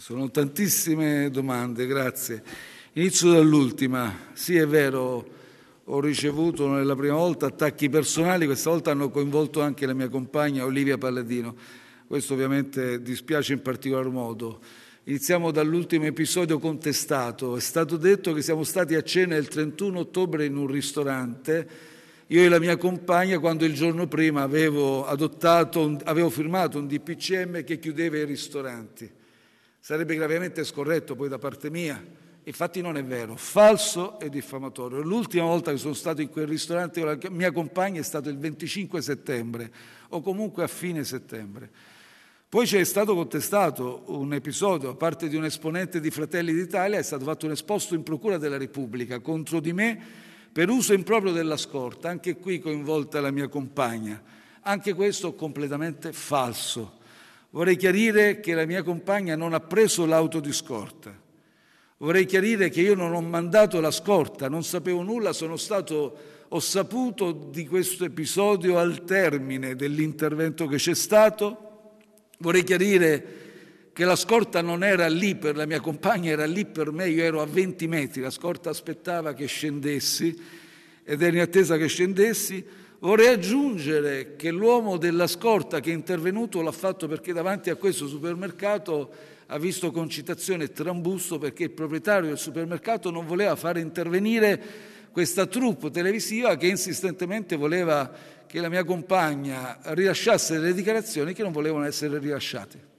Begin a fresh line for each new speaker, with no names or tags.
Sono tantissime domande, grazie. Inizio dall'ultima. Sì, è vero, ho ricevuto nella prima volta attacchi personali, questa volta hanno coinvolto anche la mia compagna Olivia Palladino. Questo ovviamente dispiace in particolar modo. Iniziamo dall'ultimo episodio contestato. È stato detto che siamo stati a cena il 31 ottobre in un ristorante. Io e la mia compagna, quando il giorno prima avevo, adottato, avevo firmato un DPCM che chiudeva i ristoranti. Sarebbe gravemente scorretto poi da parte mia. Infatti non è vero, falso e diffamatorio. L'ultima volta che sono stato in quel ristorante con la mia compagna è stato il 25 settembre o comunque a fine settembre. Poi c'è stato contestato un episodio, a parte di un esponente di Fratelli d'Italia, è stato fatto un esposto in Procura della Repubblica contro di me per uso improprio della scorta, anche qui coinvolta la mia compagna. Anche questo completamente falso. Vorrei chiarire che la mia compagna non ha preso l'auto di scorta. Vorrei chiarire che io non ho mandato la scorta, non sapevo nulla, sono stato ho saputo di questo episodio al termine dell'intervento che c'è stato. Vorrei chiarire che la scorta non era lì per la mia compagna, era lì per me, io ero a 20 metri, la scorta aspettava che scendessi ed ero in attesa che scendessi. Vorrei aggiungere che l'uomo della scorta che è intervenuto l'ha fatto perché davanti a questo supermercato ha visto concitazione e trambusto perché il proprietario del supermercato non voleva far intervenire questa troupe televisiva che insistentemente voleva che la mia compagna rilasciasse delle dichiarazioni che non volevano essere rilasciate.